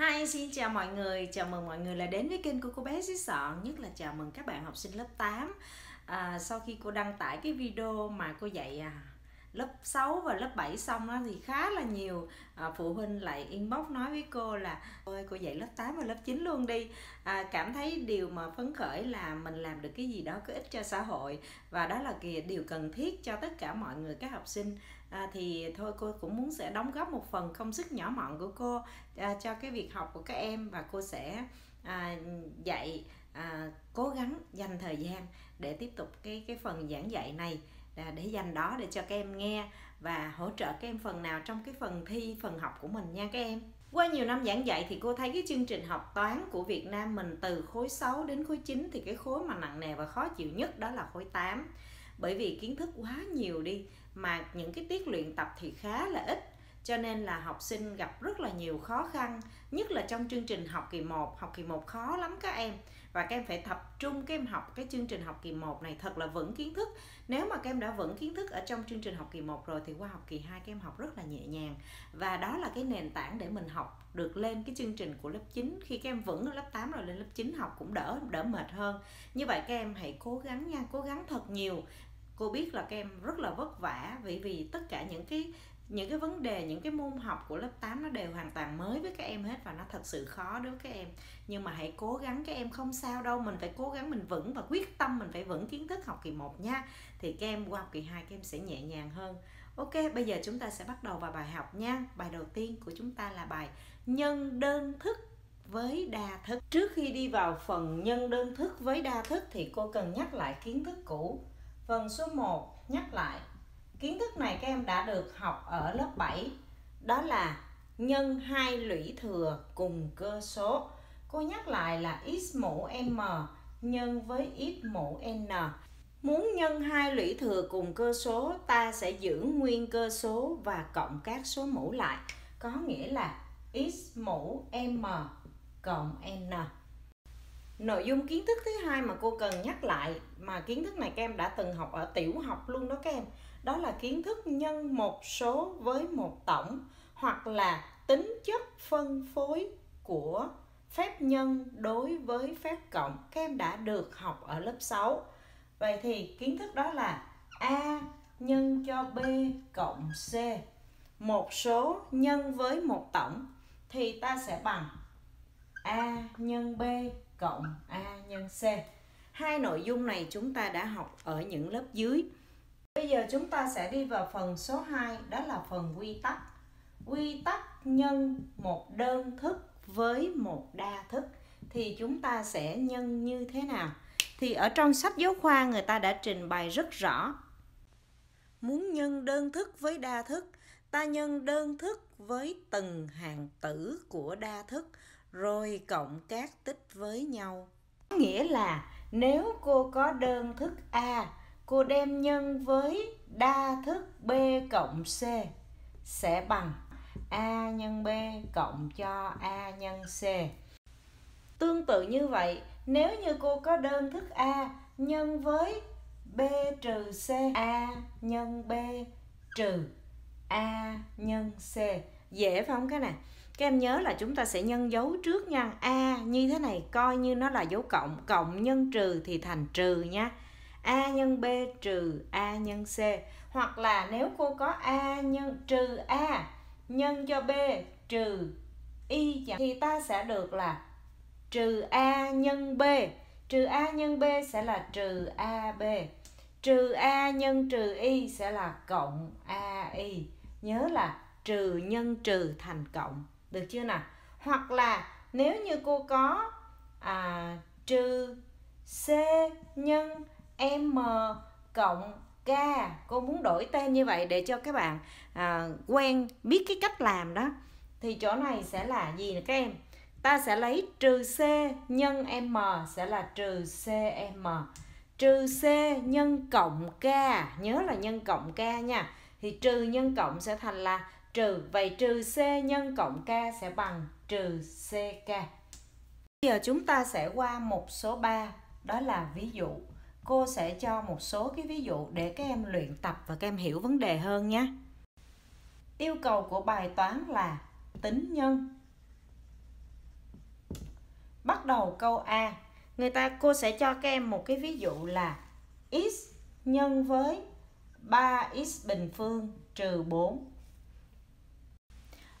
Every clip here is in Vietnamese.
Hi, xin chào mọi người, chào mừng mọi người là đến với kênh của cô bé xí sọn Nhất là chào mừng các bạn học sinh lớp 8 à, Sau khi cô đăng tải cái video mà cô dạy à, lớp 6 và lớp 7 xong đó thì khá là nhiều à, phụ huynh lại inbox nói với cô là ôi cô dạy lớp 8 và lớp 9 luôn đi à, cảm thấy điều mà phấn khởi là mình làm được cái gì đó có ích cho xã hội và đó là cái điều cần thiết cho tất cả mọi người các học sinh à, thì thôi cô cũng muốn sẽ đóng góp một phần công sức nhỏ mọn của cô à, cho cái việc học của các em và cô sẽ à, dạy à, cố gắng dành thời gian để tiếp tục cái cái phần giảng dạy này để dành đó để cho các em nghe và hỗ trợ các em phần nào trong cái phần thi phần học của mình nha các em qua nhiều năm giảng dạy thì cô thấy cái chương trình học toán của Việt Nam mình từ khối 6 đến khối 9 thì cái khối mà nặng nề và khó chịu nhất đó là khối 8 bởi vì kiến thức quá nhiều đi mà những cái tiết luyện tập thì khá là ít cho nên là học sinh gặp rất là nhiều khó khăn nhất là trong chương trình học kỳ 1 học kỳ 1 khó lắm các em và các em phải tập trung các em học cái chương trình học kỳ 1 này thật là vững kiến thức nếu mà các em đã vững kiến thức ở trong chương trình học kỳ 1 rồi thì qua học kỳ 2 các em học rất là nhẹ nhàng và đó là cái nền tảng để mình học được lên cái chương trình của lớp 9 khi các em vững ở lớp 8 rồi lên lớp 9 học cũng đỡ đỡ mệt hơn như vậy các em hãy cố gắng nha cố gắng thật nhiều cô biết là các em rất là vất vả vì vì tất cả những cái những cái vấn đề những cái môn học của lớp 8 nó đều hoàn toàn mới với các em hết và nó thật sự khó đối với các em nhưng mà hãy cố gắng các em không sao đâu mình phải cố gắng mình vững và quyết tâm mình phải vững kiến thức học kỳ 1 nha thì các em qua kỳ 2 các em sẽ nhẹ nhàng hơn ok bây giờ chúng ta sẽ bắt đầu vào bài học nha bài đầu tiên của chúng ta là bài nhân đơn thức với đa thức trước khi đi vào phần nhân đơn thức với đa thức thì cô cần nhắc lại kiến thức cũ phần số 1 nhắc lại Kiến thức này các em đã được học ở lớp 7 Đó là nhân hai lũy thừa cùng cơ số Cô nhắc lại là x mũ m nhân với x mũ n Muốn nhân hai lũy thừa cùng cơ số ta sẽ giữ nguyên cơ số và cộng các số mũ lại Có nghĩa là x mũ m cộng n Nội dung kiến thức thứ hai mà cô cần nhắc lại mà kiến thức này các em đã từng học ở tiểu học luôn đó các em đó là kiến thức nhân một số với một tổng hoặc là tính chất phân phối của phép nhân đối với phép cộng các em đã được học ở lớp 6 vậy thì kiến thức đó là a nhân cho b cộng c một số nhân với một tổng thì ta sẽ bằng a nhân b cộng a nhân c hai nội dung này chúng ta đã học ở những lớp dưới Bây giờ chúng ta sẽ đi vào phần số 2 đó là phần quy tắc. Quy tắc nhân một đơn thức với một đa thức thì chúng ta sẽ nhân như thế nào? Thì ở trong sách giáo khoa người ta đã trình bày rất rõ. Muốn nhân đơn thức với đa thức, ta nhân đơn thức với từng hàng tử của đa thức rồi cộng các tích với nhau. Nghĩa là nếu cô có đơn thức A cô đem nhân với đa thức b cộng c sẽ bằng a nhân b cộng cho a nhân c tương tự như vậy nếu như cô có đơn thức a nhân với b trừ c a nhân b trừ a nhân c dễ phải không cái này các em nhớ là chúng ta sẽ nhân dấu trước nha a như thế này coi như nó là dấu cộng cộng nhân trừ thì thành trừ nha a nhân b trừ a nhân c hoặc là nếu cô có a nhân trừ a nhân cho b trừ y thì ta sẽ được là trừ a nhân b trừ a nhân b sẽ là trừ ab trừ a nhân trừ y sẽ là cộng ai nhớ là trừ nhân trừ thành cộng được chưa nào hoặc là nếu như cô có à, trừ c nhân m cộng k cô muốn đổi tên như vậy để cho các bạn à, quen biết cái cách làm đó thì chỗ này sẽ là gì nè các em ta sẽ lấy trừ c nhân m sẽ là trừ cm trừ c nhân cộng k nhớ là nhân cộng k nha thì trừ nhân cộng sẽ thành là trừ vậy trừ c nhân cộng k sẽ bằng trừ ck bây giờ chúng ta sẽ qua một số 3 đó là ví dụ cô sẽ cho một số cái ví dụ để các em luyện tập và các em hiểu vấn đề hơn nhé. Yêu cầu của bài toán là tính nhân. Bắt đầu câu A, người ta cô sẽ cho các em một cái ví dụ là x nhân với 3x bình phương trừ 4.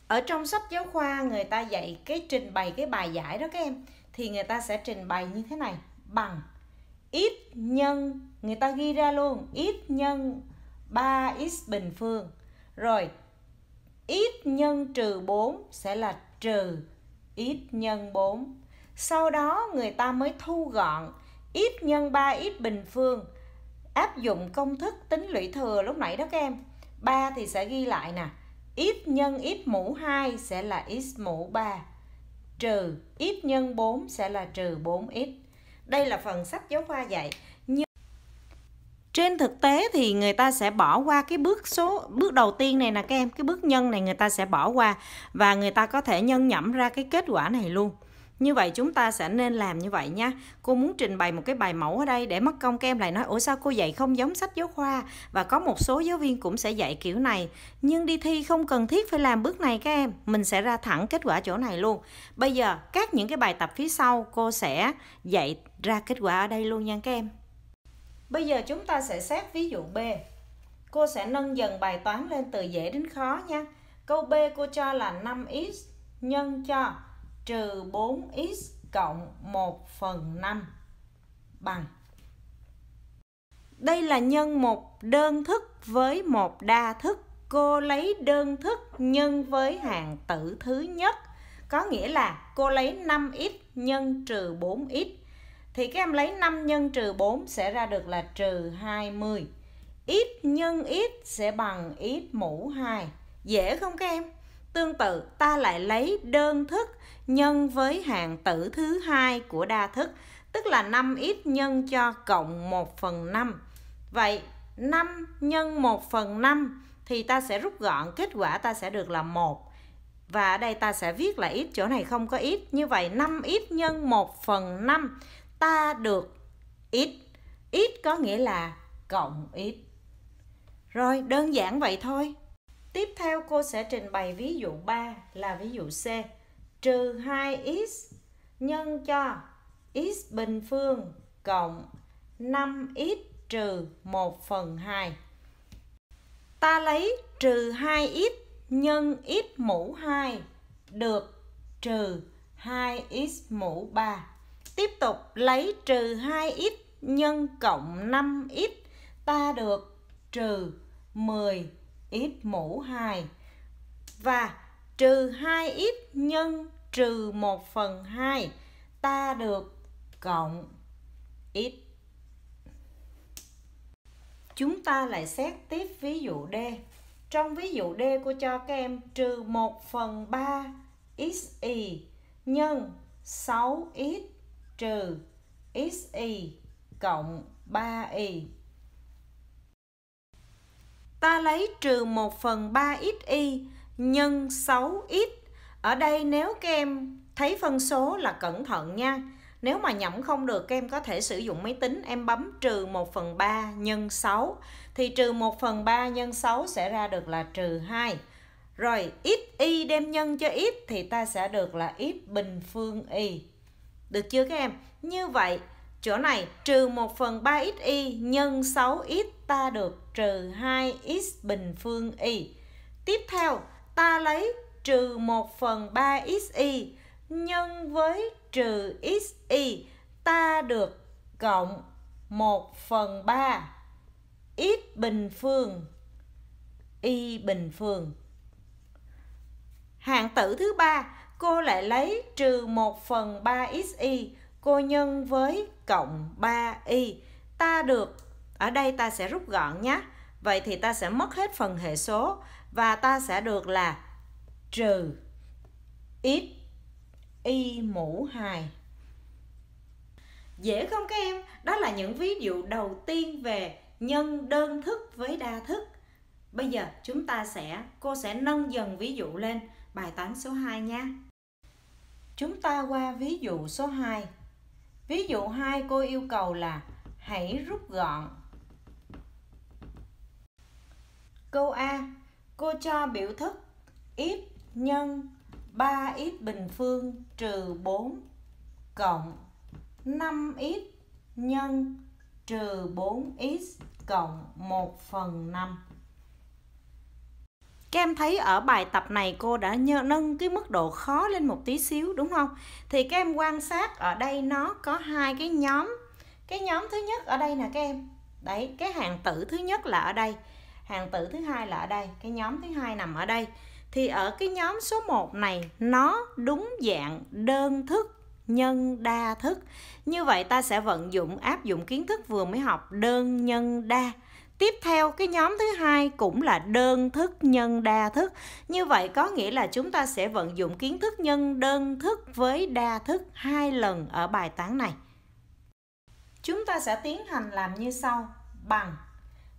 Ở trong sách giáo khoa người ta dạy cái trình bày cái bài giải đó các em thì người ta sẽ trình bày như thế này bằng ít nhân người ta ghi ra luôn ít nhân 3x bình phương rồi ít nhân trừ 4 sẽ là trừ ít nhân 4 sau đó người ta mới thu gọn x nhân 3x bình phương áp dụng công thức tính lũy thừa lúc nãy đó các em 3 thì sẽ ghi lại nè x nhân x mũ 2 sẽ là x mũ 3 trừ x nhân 4 sẽ là trừ 4x đây là phần sách giáo khoa dạy nhưng trên thực tế thì người ta sẽ bỏ qua cái bước số bước đầu tiên này nè các em cái bước nhân này người ta sẽ bỏ qua và người ta có thể nhân nhẩm ra cái kết quả này luôn như vậy chúng ta sẽ nên làm như vậy nha. Cô muốn trình bày một cái bài mẫu ở đây để mất công các em lại nói ủa sao cô dạy không giống sách giáo khoa và có một số giáo viên cũng sẽ dạy kiểu này. Nhưng đi thi không cần thiết phải làm bước này các em. Mình sẽ ra thẳng kết quả chỗ này luôn. Bây giờ các những cái bài tập phía sau cô sẽ dạy ra kết quả ở đây luôn nha các em. Bây giờ chúng ta sẽ xét ví dụ B. Cô sẽ nâng dần bài toán lên từ dễ đến khó nha. Câu B cô cho là 5x nhân cho trừ 4x cộng 1 phần 5 bằng. Đây là nhân một đơn thức với một đa thức. Cô lấy đơn thức nhân với hàng tử thứ nhất. Có nghĩa là cô lấy 5x nhân trừ 4x. Thì các em lấy 5 nhân trừ 4 sẽ ra được là trừ 20. x nhân x sẽ bằng x mũ 2. Dễ không các em? Tương tự, ta lại lấy đơn thức nhân với hàng tử thứ hai của đa thức, tức là 5x nhân cho cộng 1 phần 5. Vậy 5 nhân 1 phần 5 thì ta sẽ rút gọn kết quả ta sẽ được là 1. Và ở đây ta sẽ viết là x, chỗ này không có x. Như vậy 5x nhân 1 phần 5 ta được x. X có nghĩa là cộng x. Rồi đơn giản vậy thôi. Tiếp theo cô sẽ trình bày ví dụ 3 là ví dụ C. Trừ 2x nhân cho x bình phương cộng 5x trừ 1 phần 2. Ta lấy trừ 2x nhân x mũ 2 được trừ 2x mũ 3. Tiếp tục lấy trừ 2x nhân cộng 5x ta được trừ 10 x mũ 2 và trừ 2x nhân trừ 1 phần 2 ta được cộng x. Chúng ta lại xét tiếp ví dụ D. Trong ví dụ D cô cho các em trừ 1 phần 3 y nhân 6x trừ x y cộng 3y ta lấy trừ 1 phần 3 y nhân 6x. Ở đây nếu các em thấy phân số là cẩn thận nha. Nếu mà nhẩm không được các em có thể sử dụng máy tính em bấm trừ 1 phần 3 nhân 6 thì trừ 1 phần 3 nhân 6 sẽ ra được là trừ 2. Rồi x y đem nhân cho x thì ta sẽ được là x bình phương y. Được chưa các em? Như vậy Chỗ này trừ 1 phần 3 y nhân 6x ta được trừ 2x bình phương y. Tiếp theo ta lấy trừ 1 phần 3 y nhân với trừ x y ta được cộng 1 phần 3 x bình phương y bình phương. Hạng tử thứ ba cô lại lấy trừ 1 phần 3 y cô nhân với cộng 3y. Ta được, ở đây ta sẽ rút gọn nhé. Vậy thì ta sẽ mất hết phần hệ số và ta sẽ được là trừ x y mũ 2. Dễ không các em? Đó là những ví dụ đầu tiên về nhân đơn thức với đa thức. Bây giờ chúng ta sẽ, cô sẽ nâng dần ví dụ lên bài toán số 2 nha. Chúng ta qua ví dụ số 2. Ví dụ 2 cô yêu cầu là hãy rút gọn. Câu A. Cô cho biểu thức x nhân 3x bình phương trừ 4 cộng 5x nhân trừ 4x cộng 1 phần 5. Các em thấy ở bài tập này cô đã nhờ nâng cái mức độ khó lên một tí xíu đúng không? Thì các em quan sát ở đây nó có hai cái nhóm. Cái nhóm thứ nhất ở đây nè các em. Đấy, cái hàng tử thứ nhất là ở đây, hàng tử thứ hai là ở đây, cái nhóm thứ hai nằm ở đây. Thì ở cái nhóm số 1 này nó đúng dạng đơn thức nhân đa thức. Như vậy ta sẽ vận dụng áp dụng kiến thức vừa mới học đơn nhân đa Tiếp theo cái nhóm thứ hai cũng là đơn thức nhân đa thức. Như vậy có nghĩa là chúng ta sẽ vận dụng kiến thức nhân đơn thức với đa thức hai lần ở bài toán này. Chúng ta sẽ tiến hành làm như sau bằng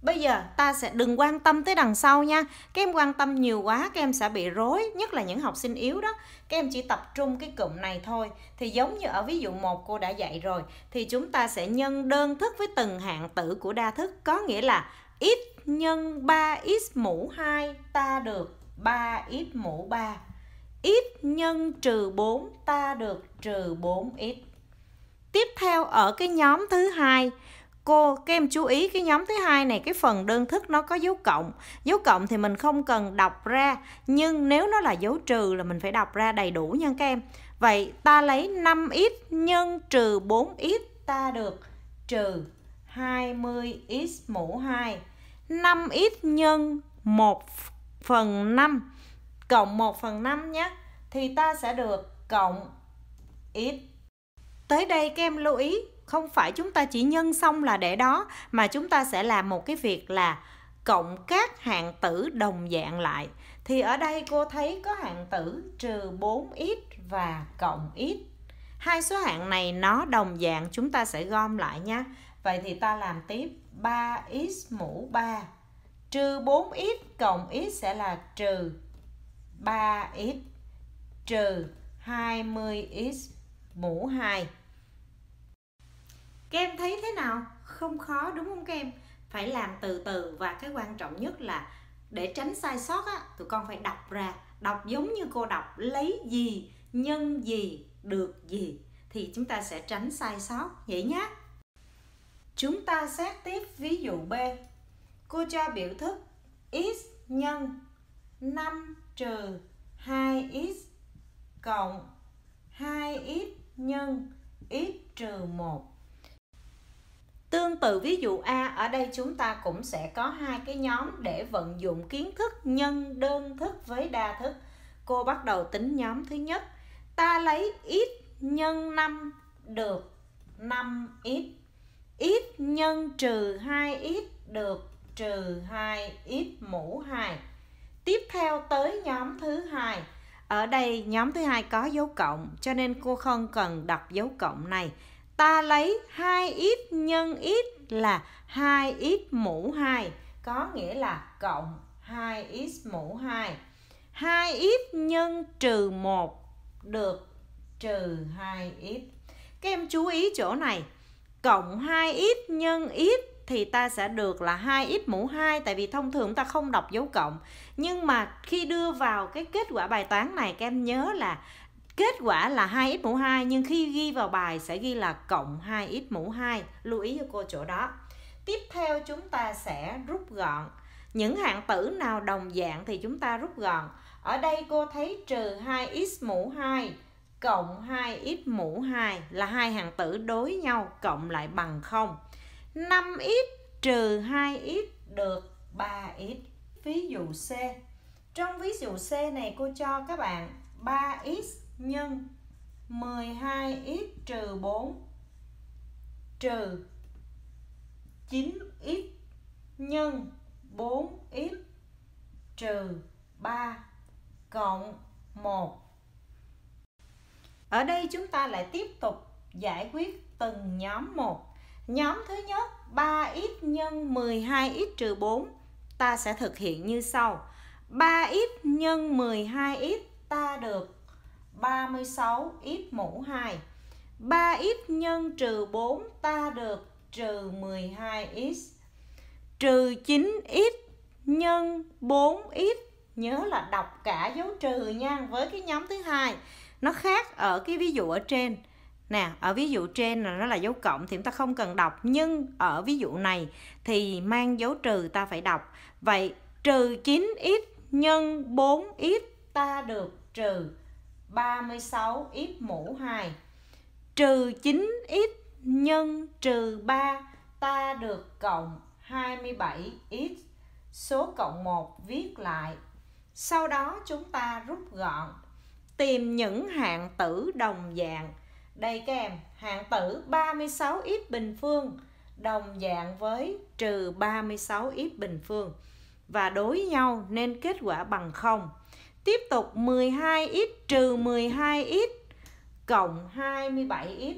Bây giờ ta sẽ đừng quan tâm tới đằng sau nha. Các em quan tâm nhiều quá các em sẽ bị rối, nhất là những học sinh yếu đó. Các em chỉ tập trung cái cụm này thôi. Thì giống như ở ví dụ một cô đã dạy rồi thì chúng ta sẽ nhân đơn thức với từng hạng tử của đa thức có nghĩa là x nhân 3x mũ 2 ta được 3x mũ 3. x nhân trừ 4 ta được trừ 4x. Tiếp theo ở cái nhóm thứ hai cô các em chú ý cái nhóm thứ hai này cái phần đơn thức nó có dấu cộng dấu cộng thì mình không cần đọc ra nhưng nếu nó là dấu trừ là mình phải đọc ra đầy đủ nha các em vậy ta lấy 5x nhân trừ 4x ta được trừ 20x mũ 2 5x nhân 1 phần 5 cộng 1 phần 5 nhé thì ta sẽ được cộng x tới đây các em lưu ý không phải chúng ta chỉ nhân xong là để đó mà chúng ta sẽ làm một cái việc là cộng các hạng tử đồng dạng lại thì ở đây cô thấy có hạng tử trừ 4x và cộng x hai số hạng này nó đồng dạng chúng ta sẽ gom lại nha vậy thì ta làm tiếp 3x mũ 3 trừ 4x cộng x sẽ là trừ 3x trừ 20x mũ 2 các em thấy thế nào không khó đúng không các em phải làm từ từ và cái quan trọng nhất là để tránh sai sót á tụi con phải đọc ra đọc giống như cô đọc lấy gì nhân gì được gì thì chúng ta sẽ tránh sai sót vậy nhé chúng ta xét tiếp ví dụ b cô cho biểu thức x nhân 5 trừ 2x cộng 2x nhân x trừ 1 Tương tự ví dụ A ở đây chúng ta cũng sẽ có hai cái nhóm để vận dụng kiến thức nhân đơn thức với đa thức. Cô bắt đầu tính nhóm thứ nhất. Ta lấy x nhân 5 được 5x. x nhân trừ 2x được trừ 2x mũ 2. Tiếp theo tới nhóm thứ hai. Ở đây nhóm thứ hai có dấu cộng cho nên cô không cần đọc dấu cộng này ta lấy 2x nhân x là 2x mũ 2 có nghĩa là cộng 2x mũ 2 2x nhân trừ 1 được trừ 2x các em chú ý chỗ này cộng 2x nhân x thì ta sẽ được là 2x mũ 2 tại vì thông thường ta không đọc dấu cộng nhưng mà khi đưa vào cái kết quả bài toán này các em nhớ là Kết quả là 2x mũ 2 nhưng khi ghi vào bài sẽ ghi là cộng 2x mũ 2. Lưu ý cho cô chỗ đó. Tiếp theo chúng ta sẽ rút gọn. Những hạng tử nào đồng dạng thì chúng ta rút gọn. Ở đây cô thấy trừ 2x mũ 2 cộng 2x mũ 2 là hai hạng tử đối nhau cộng lại bằng 0. 5x trừ 2x được 3x. Ví dụ C. Trong ví dụ C này cô cho các bạn 3x nhân 12x trừ 4 trừ 9x nhân 4x trừ 3 cộng 1. Ở đây chúng ta lại tiếp tục giải quyết từng nhóm một. Nhóm thứ nhất 3x nhân 12x trừ 4 ta sẽ thực hiện như sau. 3x nhân 12x ta được 36 x mũ 2. 3x nhân trừ 4 ta được trừ 12x. Trừ 9x nhân 4x. Nhớ là đọc cả dấu trừ nha. Với cái nhóm thứ hai nó khác ở cái ví dụ ở trên. Nè, ở ví dụ trên là nó là dấu cộng thì chúng ta không cần đọc. Nhưng ở ví dụ này thì mang dấu trừ ta phải đọc. Vậy trừ 9x nhân 4x ta được trừ 36 x mũ 2 trừ 9 x nhân trừ 3 ta được cộng 27 x số cộng 1 viết lại sau đó chúng ta rút gọn tìm những hạng tử đồng dạng đây các em hạng tử 36 x bình phương đồng dạng với trừ 36 x bình phương và đối nhau nên kết quả bằng 0. Tiếp tục 12x trừ 12x cộng 27x.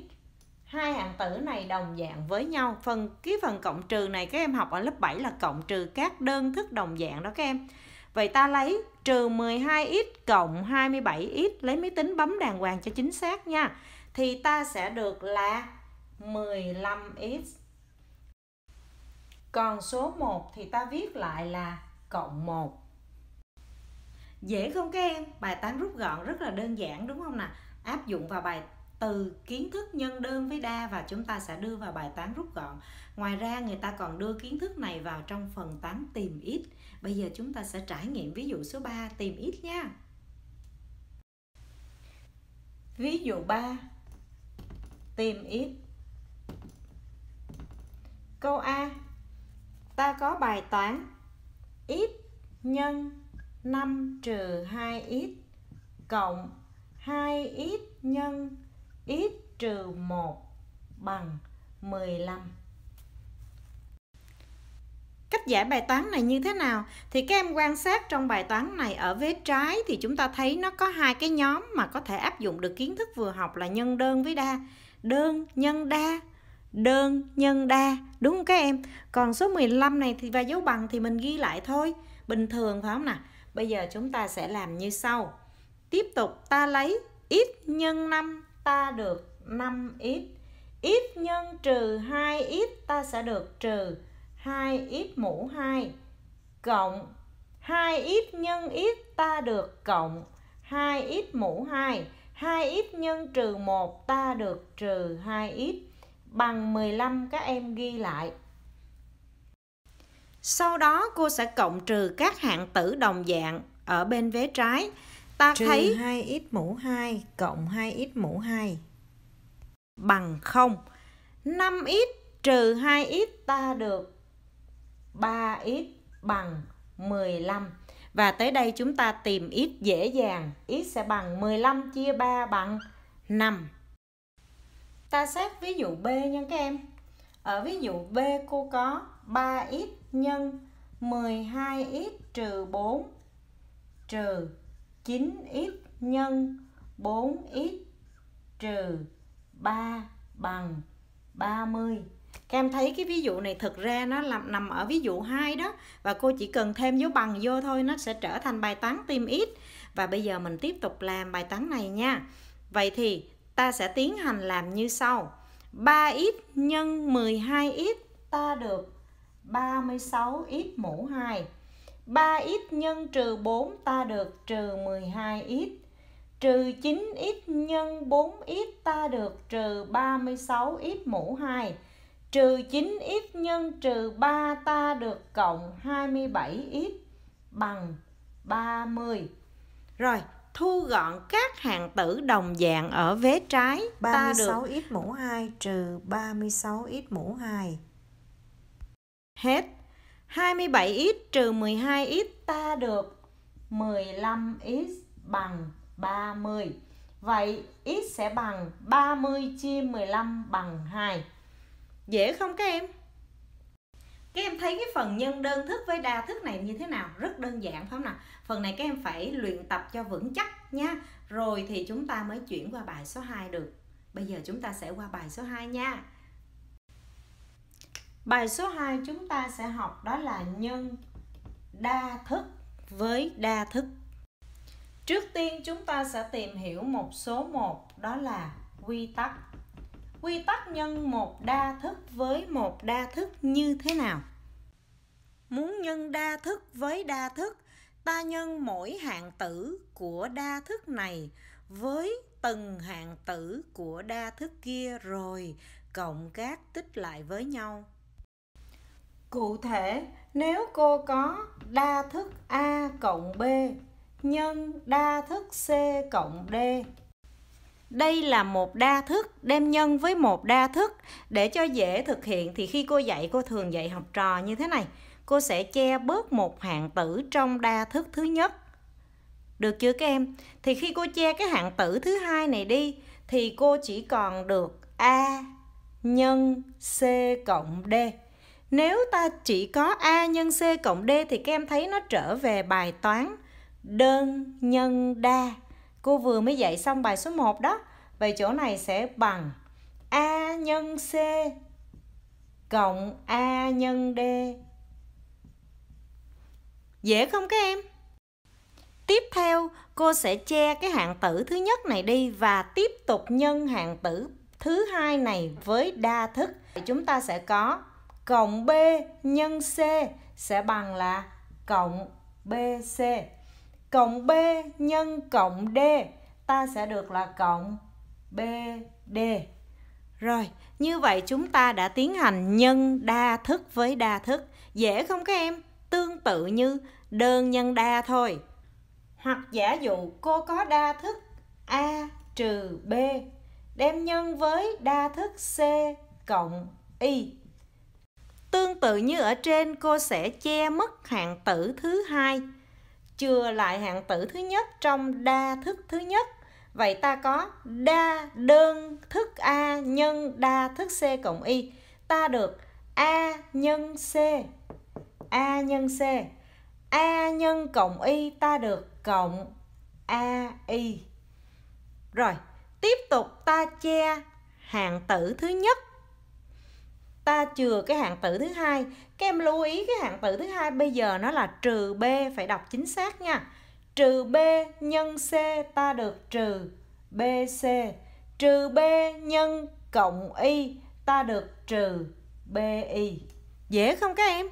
Hai hạng tử này đồng dạng với nhau. Phần cái phần cộng trừ này các em học ở lớp 7 là cộng trừ các đơn thức đồng dạng đó các em. Vậy ta lấy trừ 12x cộng 27x lấy máy tính bấm đàng hoàng cho chính xác nha. Thì ta sẽ được là 15x. Còn số 1 thì ta viết lại là cộng 1 dễ không các em bài toán rút gọn rất là đơn giản đúng không nè áp dụng vào bài từ kiến thức nhân đơn với đa và chúng ta sẽ đưa vào bài toán rút gọn ngoài ra người ta còn đưa kiến thức này vào trong phần toán tìm ít bây giờ chúng ta sẽ trải nghiệm ví dụ số 3 tìm ít nha ví dụ 3 tìm ít câu A ta có bài toán ít nhân 5 trừ 2x cộng 2x nhân x trừ 1 bằng 15. Cách giải bài toán này như thế nào? Thì các em quan sát trong bài toán này ở vế trái thì chúng ta thấy nó có hai cái nhóm mà có thể áp dụng được kiến thức vừa học là nhân đơn với đa. Đơn, nhân đa, đơn, nhân đa. Đúng không các em? Còn số 15 này thì và dấu bằng thì mình ghi lại thôi. Bình thường phải không nào? Bây giờ chúng ta sẽ làm như sau. Tiếp tục ta lấy x nhân 5 ta được 5x. x nhân trừ 2x ta sẽ được trừ 2x mũ 2 cộng 2x nhân x ta được cộng 2x mũ 2. 2x nhân trừ 1 ta được trừ 2x bằng 15 các em ghi lại. Sau đó cô sẽ cộng trừ các hạng tử đồng dạng ở bên vế trái. Ta trừ thấy 2x mũ 2 cộng 2x mũ 2 bằng 0. 5x trừ 2x ta được 3x bằng 15. Và tới đây chúng ta tìm x dễ dàng. x sẽ bằng 15 chia 3 bằng 5. Ta xét ví dụ B nha các em. Ở ờ, ví dụ B cô có 3x nhân 12x trừ 4 trừ 9x nhân 4x trừ 3 bằng 30. Các em thấy cái ví dụ này thực ra nó làm nằm ở ví dụ 2 đó và cô chỉ cần thêm dấu bằng vô thôi nó sẽ trở thành bài toán tìm x. Và bây giờ mình tiếp tục làm bài toán này nha. Vậy thì ta sẽ tiến hành làm như sau. 3x nhân 12x ta được 36x mũ 2. 3x nhân trừ 4 ta được trừ 12x. Trừ 9x nhân 4x ta được trừ 36x mũ 2. Trừ 9x nhân trừ 3 ta được cộng 27x bằng 30. Rồi, thu gọn các hạng tử đồng dạng ở vế trái 36 ta được... x mũ 2 trừ 36 x mũ 2 hết 27x trừ 12x ta được 15x bằng 30 vậy x sẽ bằng 30 chia 15 bằng 2 dễ không các em các em thấy cái phần nhân đơn thức với đa thức này như thế nào rất đơn giản phải không nào phần này các em phải luyện tập cho vững chắc nha rồi thì chúng ta mới chuyển qua bài số 2 được bây giờ chúng ta sẽ qua bài số 2 nha bài số 2 chúng ta sẽ học đó là nhân đa thức với đa thức trước tiên chúng ta sẽ tìm hiểu một số một đó là quy tắc quy tắc nhân một đa thức với một đa thức như thế nào muốn nhân đa thức với đa thức ta nhân mỗi hạng tử của đa thức này với từng hạng tử của đa thức kia rồi cộng các tích lại với nhau cụ thể nếu cô có đa thức a cộng b nhân đa thức c cộng d đây là một đa thức đem nhân với một đa thức để cho dễ thực hiện thì khi cô dạy cô thường dạy học trò như thế này cô sẽ che bớt một hạng tử trong đa thức thứ nhất được chưa các em thì khi cô che cái hạng tử thứ hai này đi thì cô chỉ còn được a nhân c cộng d nếu ta chỉ có a nhân c cộng d thì các em thấy nó trở về bài toán đơn nhân đa Cô vừa mới dạy xong bài số 1 đó. Vậy chỗ này sẽ bằng A nhân C cộng A nhân D. Dễ không các em? Tiếp theo, cô sẽ che cái hạng tử thứ nhất này đi và tiếp tục nhân hạng tử thứ hai này với đa thức. Chúng ta sẽ có cộng B nhân C sẽ bằng là cộng BC cộng B nhân cộng D ta sẽ được là cộng BD. Rồi, như vậy chúng ta đã tiến hành nhân đa thức với đa thức. Dễ không các em? Tương tự như đơn nhân đa thôi. Hoặc giả dụ cô có đa thức A trừ B đem nhân với đa thức C cộng Y. Tương tự như ở trên cô sẽ che mất hạng tử thứ hai chừa lại hạng tử thứ nhất trong đa thức thứ nhất vậy ta có đa đơn thức a nhân đa thức c cộng y ta được a nhân c a nhân c a nhân cộng y ta được cộng a y rồi tiếp tục ta che hạng tử thứ nhất ta chừa cái hạng tử thứ hai các em lưu ý cái hạng tử thứ hai bây giờ nó là trừ b phải đọc chính xác nha trừ b nhân c ta được trừ bc trừ b nhân cộng y ta được trừ bi dễ không các em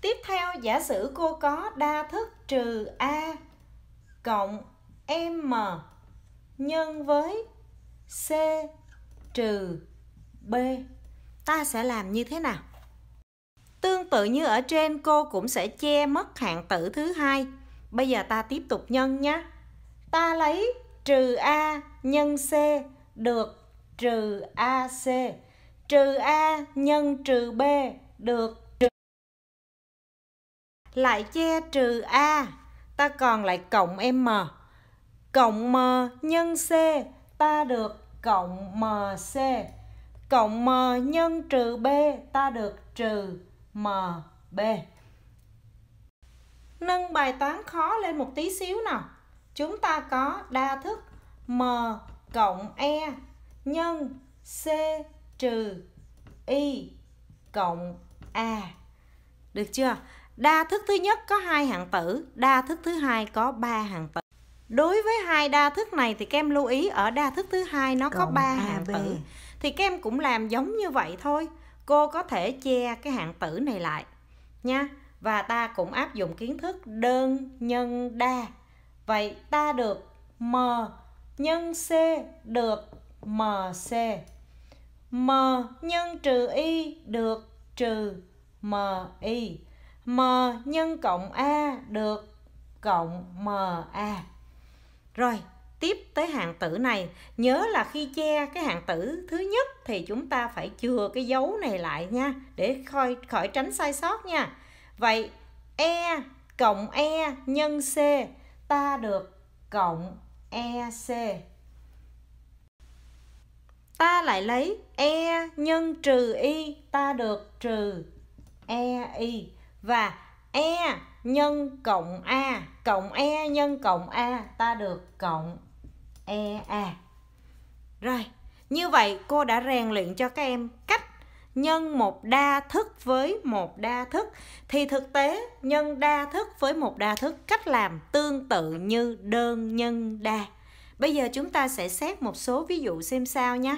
tiếp theo giả sử cô có đa thức trừ a cộng m nhân với c trừ B. Ta sẽ làm như thế nào? Tương tự như ở trên cô cũng sẽ che mất hạng tử thứ hai. Bây giờ ta tiếp tục nhân nhé. Ta lấy trừ A nhân C được trừ AC. Trừ A nhân trừ B được trừ lại che trừ A, ta còn lại cộng M. Cộng M nhân C, ta được cộng MC cộng m nhân trừ b ta được trừ m b nâng bài toán khó lên một tí xíu nào chúng ta có đa thức m cộng e nhân c trừ y cộng a được chưa đa thức thứ nhất có hai hạng tử đa thức thứ hai có ba hạng tử đối với hai đa thức này thì kem lưu ý ở đa thức thứ hai nó cộng có ba hạng tử thì các em cũng làm giống như vậy thôi cô có thể che cái hạng tử này lại nha và ta cũng áp dụng kiến thức đơn nhân đa vậy ta được m nhân c được mc m nhân trừ y được trừ my m nhân cộng a được cộng ma rồi tiếp tới hàng tử này nhớ là khi che cái hàng tử thứ nhất thì chúng ta phải chừa cái dấu này lại nha để khỏi khỏi tránh sai sót nha vậy e cộng e nhân c ta được cộng ec ta lại lấy e nhân trừ y ta được trừ e và e nhân cộng a cộng e nhân cộng a ta được cộng e a rồi như vậy cô đã rèn luyện cho các em cách nhân một đa thức với một đa thức thì thực tế nhân đa thức với một đa thức cách làm tương tự như đơn nhân đa bây giờ chúng ta sẽ xét một số ví dụ xem sao nhé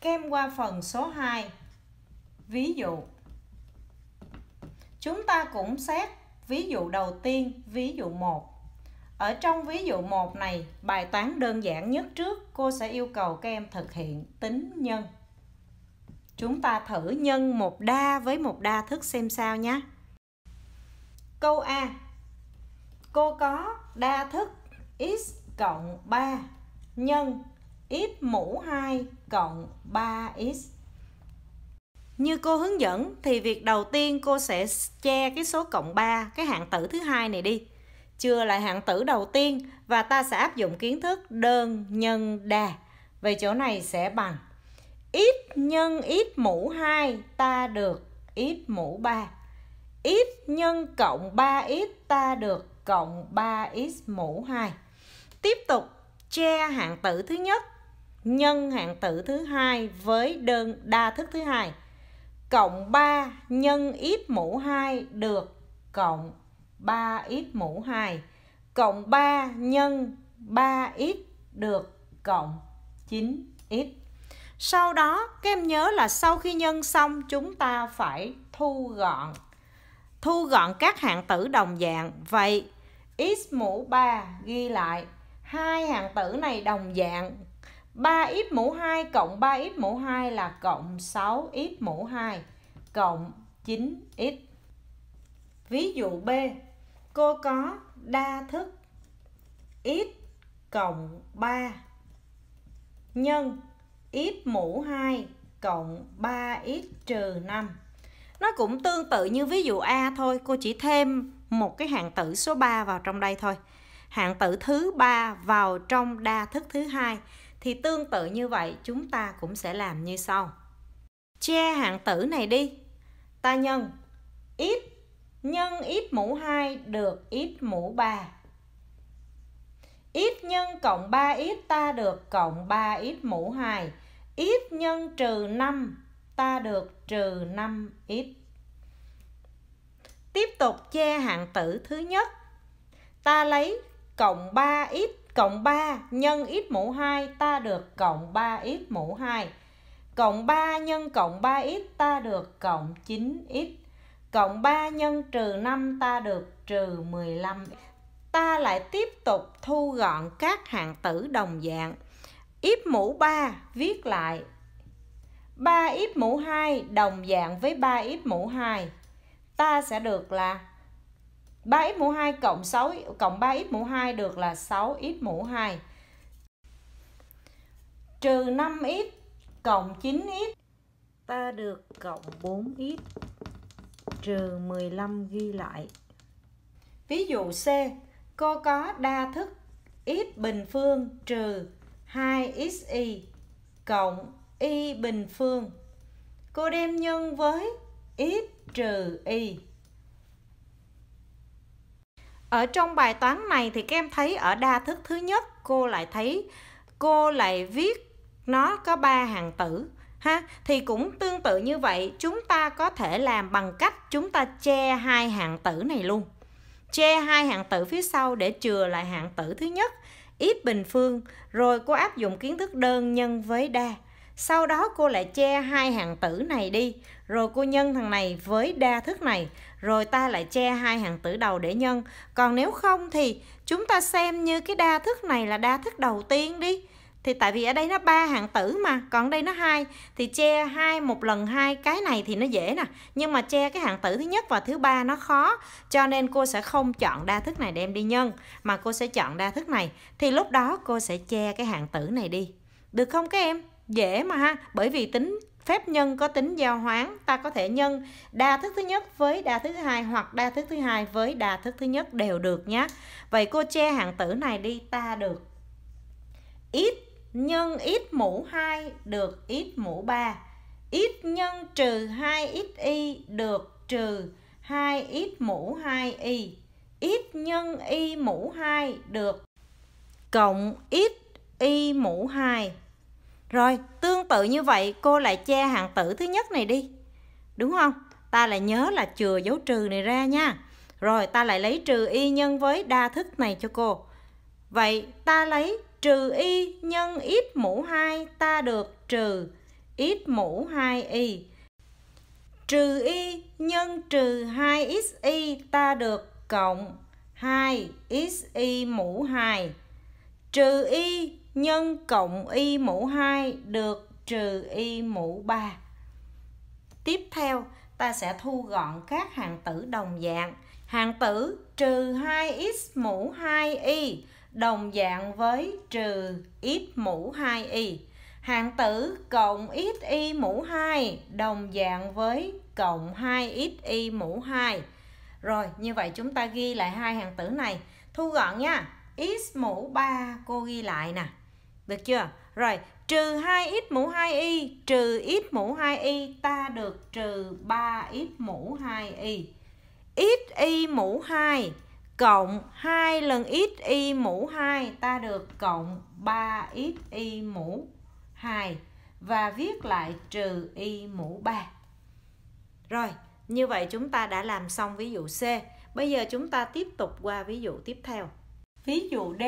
Kem qua phần số 2 ví dụ chúng ta cũng xét ví dụ đầu tiên ví dụ 1 ở trong ví dụ 1 này, bài toán đơn giản nhất trước cô sẽ yêu cầu các em thực hiện tính nhân. Chúng ta thử nhân một đa với một đa thức xem sao nhé. Câu A. Cô có đa thức x cộng 3 nhân x mũ 2 cộng 3x. Như cô hướng dẫn thì việc đầu tiên cô sẽ che cái số cộng 3, cái hạng tử thứ hai này đi chưa là hạng tử đầu tiên và ta sẽ áp dụng kiến thức đơn nhân đà. Về chỗ này sẽ bằng x nhân x mũ 2 ta được x mũ 3. x nhân cộng 3x ta được cộng 3x mũ 2. Tiếp tục che hạng tử thứ nhất nhân hạng tử thứ hai với đơn đa thức thứ hai cộng 3 nhân x mũ 2 được cộng 3x mũ 2 cộng 3 nhân 3x được cộng 9x. Sau đó các em nhớ là sau khi nhân xong chúng ta phải thu gọn. Thu gọn các hạng tử đồng dạng. Vậy x mũ 3 ghi lại hai hạng tử này đồng dạng 3x mũ 2 cộng 3x mũ 2 là cộng 6x mũ 2 cộng 9x. Ví dụ B cô có đa thức x cộng 3 nhân x mũ 2 cộng 3x trừ 5. Nó cũng tương tự như ví dụ A thôi, cô chỉ thêm một cái hạng tử số 3 vào trong đây thôi. Hạng tử thứ 3 vào trong đa thức thứ hai thì tương tự như vậy chúng ta cũng sẽ làm như sau. Che hạng tử này đi. Ta nhân x nhân x mũ 2 được x mũ 3. x nhân cộng 3x ta được cộng 3x mũ 2. x nhân trừ 5 ta được trừ 5x. Tiếp tục che hạng tử thứ nhất. Ta lấy cộng 3x cộng 3 nhân x mũ 2 ta được cộng 3x mũ 2. Cộng 3 nhân cộng 3x ta được cộng 9x. Cộng 3 nhân trừ 5 ta được trừ 15. Ta lại tiếp tục thu gọn các hạng tử đồng dạng. Íp mũ 3 viết lại 3 íp mũ 2 đồng dạng với 3 íp mũ 2. Ta sẽ được là 3 íp mũ 2 cộng 6 cộng 3 íp mũ 2 được là 6 íp mũ 2. Trừ 5 íp cộng 9 íp ta được cộng 4 íp trừ 15 ghi lại. Ví dụ C, cô có đa thức x bình phương trừ 2xy cộng y bình phương. Cô đem nhân với x trừ y. Ở trong bài toán này thì các em thấy ở đa thức thứ nhất cô lại thấy cô lại viết nó có ba hàng tử ha thì cũng tương tự như vậy chúng ta có thể làm bằng cách chúng ta che hai hạng tử này luôn che hai hạng tử phía sau để chừa lại hạng tử thứ nhất ít bình phương rồi cô áp dụng kiến thức đơn nhân với đa sau đó cô lại che hai hạng tử này đi rồi cô nhân thằng này với đa thức này rồi ta lại che hai hạng tử đầu để nhân còn nếu không thì chúng ta xem như cái đa thức này là đa thức đầu tiên đi thì tại vì ở đây nó ba hạng tử mà còn đây nó hai thì che hai một lần hai cái này thì nó dễ nè nhưng mà che cái hạng tử thứ nhất và thứ ba nó khó cho nên cô sẽ không chọn đa thức này đem đi nhân mà cô sẽ chọn đa thức này thì lúc đó cô sẽ che cái hạng tử này đi được không các em dễ mà ha bởi vì tính phép nhân có tính giao hoán ta có thể nhân đa thức thứ nhất với đa thức thứ hai hoặc đa thức thứ hai với đa thức thứ nhất đều được nhé vậy cô che hạng tử này đi ta được ít nhân x mũ 2 được x mũ 3. x nhân trừ 2 y được trừ 2x mũ 2y. x nhân y mũ 2 được cộng x y mũ 2. Rồi, tương tự như vậy cô lại che hạng tử thứ nhất này đi. Đúng không? Ta lại nhớ là chừa dấu trừ này ra nha. Rồi ta lại lấy trừ y nhân với đa thức này cho cô. Vậy ta lấy trừ y nhân x mũ 2 ta được trừ x mũ 2y. Trừ y nhân trừ 2xy ta được cộng 2xy mũ 2. Trừ y nhân cộng y mũ 2 được trừ y mũ 3. Tiếp theo, ta sẽ thu gọn các hàng tử đồng dạng. Hàng tử trừ 2x mũ 2y đồng dạng với trừ x mũ 2y. Hạng tử cộng y mũ 2 đồng dạng với cộng 2 y mũ 2. Rồi, như vậy chúng ta ghi lại hai hạng tử này. Thu gọn nha. x mũ 3 cô ghi lại nè. Được chưa? Rồi, trừ 2x mũ 2y trừ x mũ 2y ta được trừ 3x mũ 2y. x y mũ 2 cộng 2 lần x y mũ 2 ta được cộng 3 x y mũ 2 và viết lại trừ y mũ 3. Rồi, như vậy chúng ta đã làm xong ví dụ C. Bây giờ chúng ta tiếp tục qua ví dụ tiếp theo. Ví dụ D.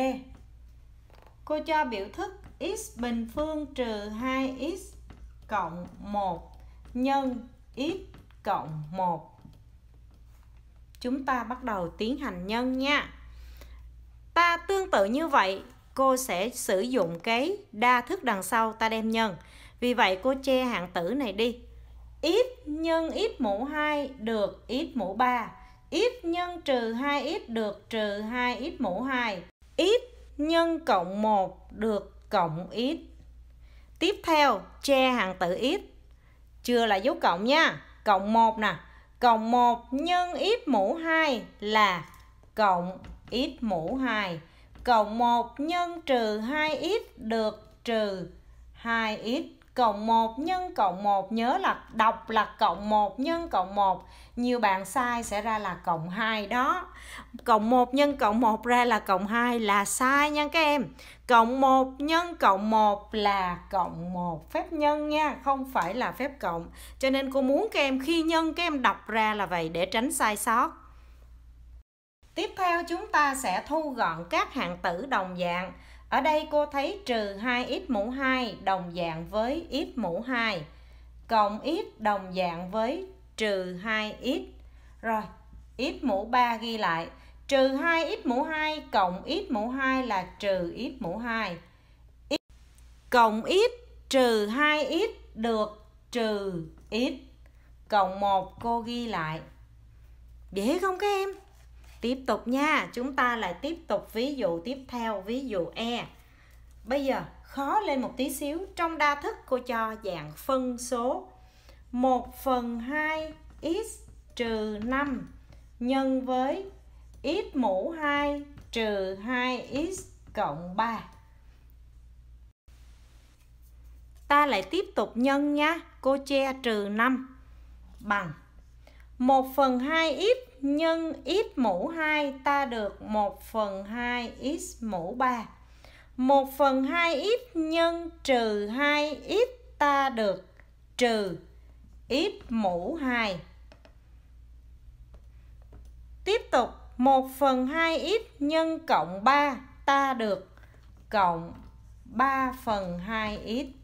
Cô cho biểu thức x bình phương trừ 2x cộng 1 nhân x cộng 1 chúng ta bắt đầu tiến hành nhân nha ta tương tự như vậy cô sẽ sử dụng cái đa thức đằng sau ta đem nhân vì vậy cô che hạng tử này đi x nhân x mũ 2 được x mũ 3 x nhân trừ 2x được trừ 2x mũ 2 x nhân cộng 1 được cộng x tiếp theo che hạng tử x chưa là dấu cộng nha cộng 1 nè cộng 1 nhân x mũ 2 là cộng x mũ 2 cộng 1 nhân trừ 2x được trừ 2x cộng 1 nhân cộng 1 nhớ là đọc là cộng 1 nhân cộng 1 nhiều bạn sai sẽ ra là cộng 2 đó cộng 1 nhân cộng 1 ra là cộng 2 là sai nha các em cộng 1 nhân cộng 1 là cộng 1 phép nhân nha không phải là phép cộng cho nên cô muốn các em khi nhân các em đọc ra là vậy để tránh sai sót Tiếp theo chúng ta sẽ thu gọn các hạng tử đồng dạng ở đây cô thấy trừ 2x mũ 2 đồng dạng với x mũ 2 cộng x đồng dạng với trừ 2x. Rồi, x mũ 3 ghi lại. Trừ 2x mũ 2 cộng x mũ 2 là trừ x mũ 2. X cộng x trừ 2x được trừ x. Cộng 1 cô ghi lại. Dễ không các em? Tiếp tục nha, chúng ta lại tiếp tục ví dụ tiếp theo, ví dụ E. Bây giờ khó lên một tí xíu, trong đa thức cô cho dạng phân số 1 phần 2 x trừ 5 nhân với x mũ 2 trừ 2x cộng 3. Ta lại tiếp tục nhân nha, cô che trừ 5 bằng 1 phần 2 x nhân x mũ 2 ta được 1 phần 2 x mũ 3. 1 phần 2 x nhân trừ 2 x ta được trừ x mũ 2. Tiếp tục 1 phần 2 x nhân cộng 3 ta được cộng 3 phần 2 x.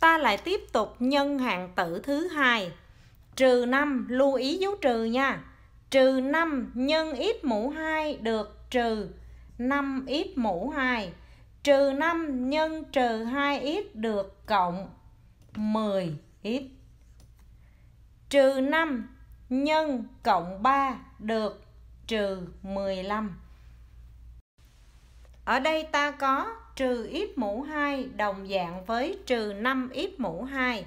Ta lại tiếp tục nhân hạng tử thứ hai trừ 5 lưu ý dấu trừ nha trừ 5 nhân x mũ 2 được trừ 5x mũ 2 trừ 5 nhân trừ 2x được cộng 10x trừ 5 nhân cộng 3 được trừ 15 ở đây ta có trừ x mũ 2 đồng dạng với trừ 5x mũ 2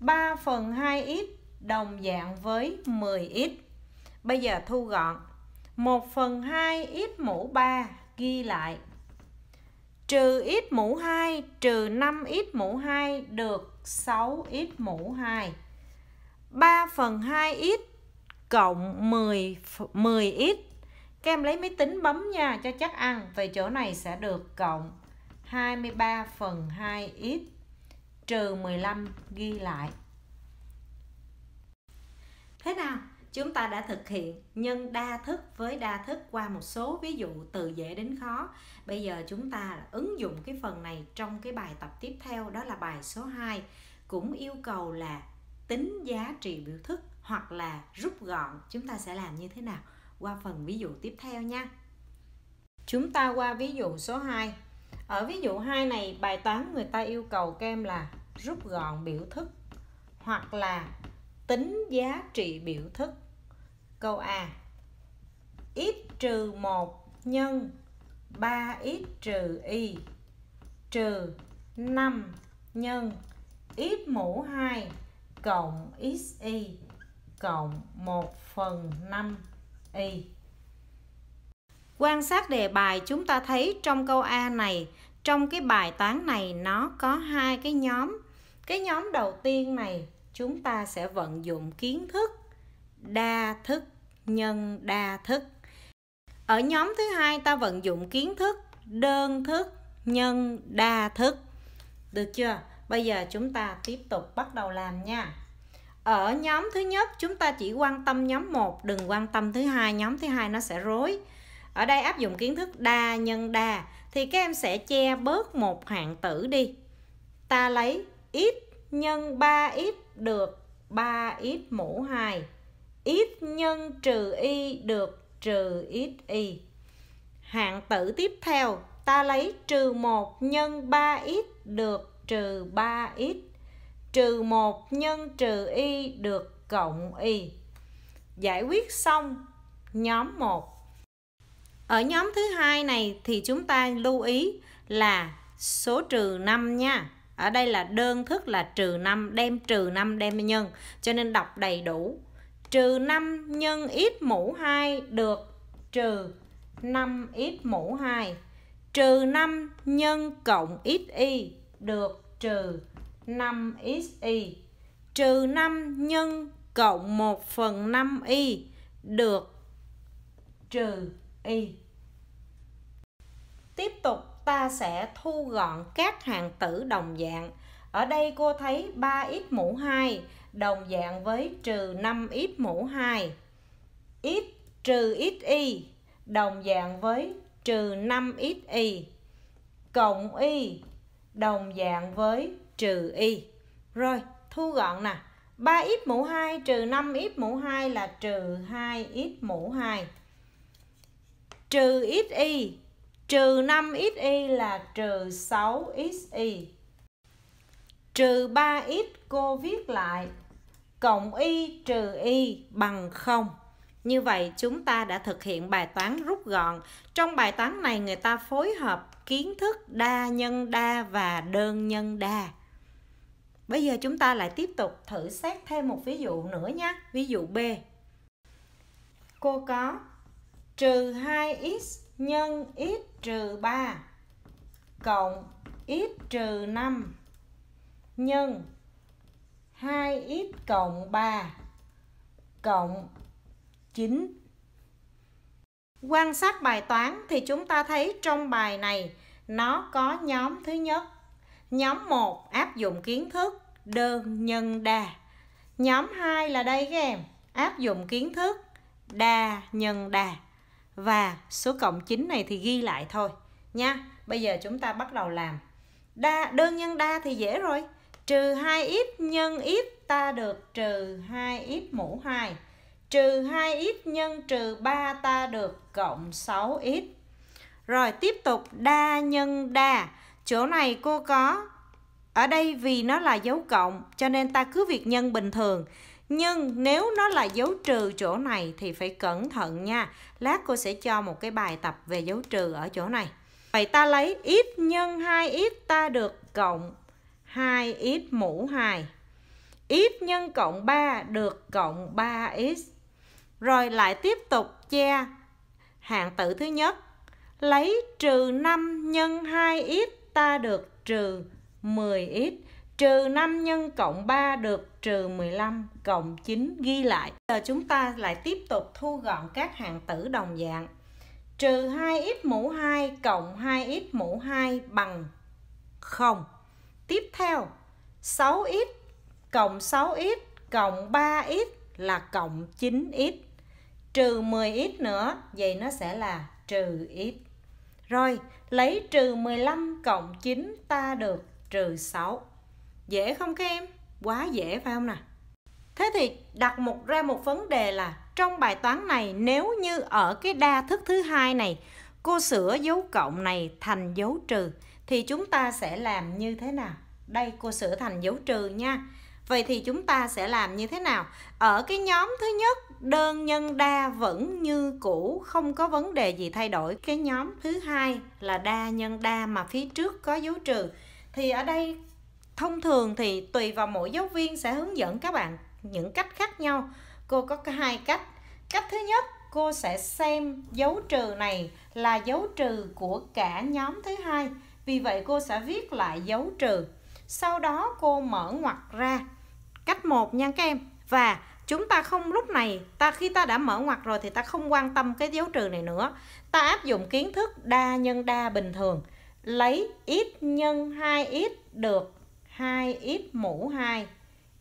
3 phần 2x đồng dạng với 10x. Bây giờ thu gọn. 1 phần 2 x mũ 3 ghi lại. Trừ x mũ 2 trừ 5x mũ 2 được 6x mũ 2. 3 phần 2x cộng 10, 10x. Các em lấy máy tính bấm nha cho chắc ăn. Về chỗ này sẽ được cộng 23 phần 2x trừ 15 ghi lại thế nào chúng ta đã thực hiện nhân đa thức với đa thức qua một số ví dụ từ dễ đến khó bây giờ chúng ta ứng dụng cái phần này trong cái bài tập tiếp theo đó là bài số 2 cũng yêu cầu là tính giá trị biểu thức hoặc là rút gọn chúng ta sẽ làm như thế nào qua phần ví dụ tiếp theo nha chúng ta qua ví dụ số 2 ở ví dụ 2 này bài toán người ta yêu cầu kem là rút gọn biểu thức hoặc là tính giá trị biểu thức câu A x trừ 1 nhân 3x trừ y trừ 5 nhân x mũ 2 cộng xy cộng 1 phần 5y Quan sát đề bài chúng ta thấy trong câu A này trong cái bài toán này nó có hai cái nhóm cái nhóm đầu tiên này chúng ta sẽ vận dụng kiến thức đa thức nhân đa thức ở nhóm thứ hai ta vận dụng kiến thức đơn thức nhân đa thức được chưa bây giờ chúng ta tiếp tục bắt đầu làm nha ở nhóm thứ nhất chúng ta chỉ quan tâm nhóm 1 đừng quan tâm thứ hai nhóm thứ hai nó sẽ rối ở đây áp dụng kiến thức đa nhân đa thì các em sẽ che bớt một hạng tử đi ta lấy x nhân 3x được 3x mũ 2 x nhân trừ y được trừ x y hạng tử tiếp theo ta lấy trừ 1 nhân 3x được trừ 3x trừ 1 nhân trừ y được cộng y giải quyết xong nhóm 1 ở nhóm thứ hai này thì chúng ta lưu ý là số trừ 5 nha ở đây là đơn thức là trừ 5 đem trừ 5 đem nhân cho nên đọc đầy đủ trừ 5 nhân x mũ 2 được trừ 5x mũ 2 trừ 5 nhân cộng x y được trừ 5 y trừ 5 nhân cộng 1 phần 5y được trừ y. Tiếp tục ta sẽ thu gọn các hàng tử đồng dạng. Ở đây cô thấy 3x mũ 2 đồng dạng với trừ 5x mũ 2. x trừ xy đồng dạng với trừ 5xy cộng y đồng dạng với trừ y. Rồi, thu gọn nè. 3x mũ 2 trừ 5x mũ 2 là trừ 2x mũ 2. Trừ xy Trừ 5xy là trừ 6xy. Trừ 3x cô viết lại cộng y trừ y bằng 0. Như vậy chúng ta đã thực hiện bài toán rút gọn. Trong bài toán này người ta phối hợp kiến thức đa nhân đa và đơn nhân đa. Bây giờ chúng ta lại tiếp tục thử xét thêm một ví dụ nữa nhé. Ví dụ B. Cô có trừ 2x nhân x trừ 3 cộng x trừ 5 nhân 2x cộng 3 cộng 9. Quan sát bài toán thì chúng ta thấy trong bài này nó có nhóm thứ nhất. Nhóm 1 áp dụng kiến thức đơn nhân đa. Nhóm 2 là đây các em, áp dụng kiến thức đa nhân đa và số cộng 9 này thì ghi lại thôi nha bây giờ chúng ta bắt đầu làm đa đơn nhân đa thì dễ rồi trừ 2x nhân x ta được trừ 2x mũ 2 trừ 2x nhân trừ 3 ta được cộng 6x rồi tiếp tục đa nhân đa chỗ này cô có ở đây vì nó là dấu cộng cho nên ta cứ việc nhân bình thường nhưng nếu nó là dấu trừ chỗ này thì phải cẩn thận nha lát cô sẽ cho một cái bài tập về dấu trừ ở chỗ này vậy ta lấy x nhân 2x ta được cộng 2x mũ 2 x nhân cộng 3 được cộng 3x rồi lại tiếp tục che hạng tử thứ nhất lấy trừ 5 nhân 2x ta được trừ 10x trừ 5 nhân cộng 3 được trừ 15 cộng 9 ghi lại. Giờ chúng ta lại tiếp tục thu gọn các hạng tử đồng dạng. Trừ 2x mũ 2 cộng 2x mũ 2 bằng 0. Tiếp theo 6x cộng 6x cộng 3x là cộng 9x. Trừ 10x nữa, vậy nó sẽ là trừ x. Rồi, lấy trừ 15 cộng 9 ta được trừ 6. Dễ không các em? Quá dễ phải không nè? Thế thì đặt một ra một vấn đề là trong bài toán này nếu như ở cái đa thức thứ hai này cô sửa dấu cộng này thành dấu trừ thì chúng ta sẽ làm như thế nào? Đây cô sửa thành dấu trừ nha. Vậy thì chúng ta sẽ làm như thế nào? Ở cái nhóm thứ nhất, đơn nhân đa vẫn như cũ, không có vấn đề gì thay đổi. Cái nhóm thứ hai là đa nhân đa mà phía trước có dấu trừ. Thì ở đây thông thường thì tùy vào mỗi giáo viên sẽ hướng dẫn các bạn những cách khác nhau cô có hai cách cách thứ nhất cô sẽ xem dấu trừ này là dấu trừ của cả nhóm thứ hai vì vậy cô sẽ viết lại dấu trừ sau đó cô mở ngoặc ra cách một nha các em và chúng ta không lúc này ta khi ta đã mở ngoặc rồi thì ta không quan tâm cái dấu trừ này nữa ta áp dụng kiến thức đa nhân đa bình thường lấy x nhân 2x được 2x mũ 2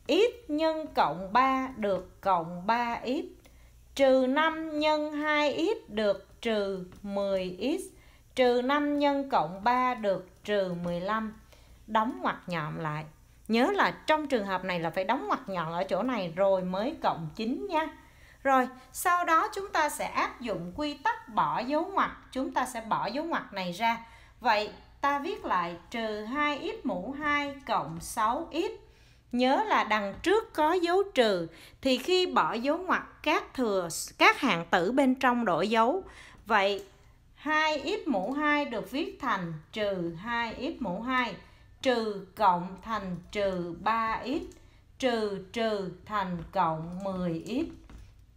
x nhân cộng 3 được cộng 3x trừ 5 nhân 2x được trừ 10x trừ 5 nhân cộng 3 được trừ 15 đóng ngoặc nhọn lại nhớ là trong trường hợp này là phải đóng ngoặc nhọn ở chỗ này rồi mới cộng 9 nha rồi sau đó chúng ta sẽ áp dụng quy tắc bỏ dấu ngoặc chúng ta sẽ bỏ dấu ngoặc này ra vậy ta viết lại trừ 2x mũ 2 cộng 6x. Nhớ là đằng trước có dấu trừ thì khi bỏ dấu ngoặc các thừa các hạng tử bên trong đổi dấu. Vậy 2x mũ 2 được viết thành trừ 2x mũ 2 trừ cộng thành trừ 3x trừ trừ thành cộng 10x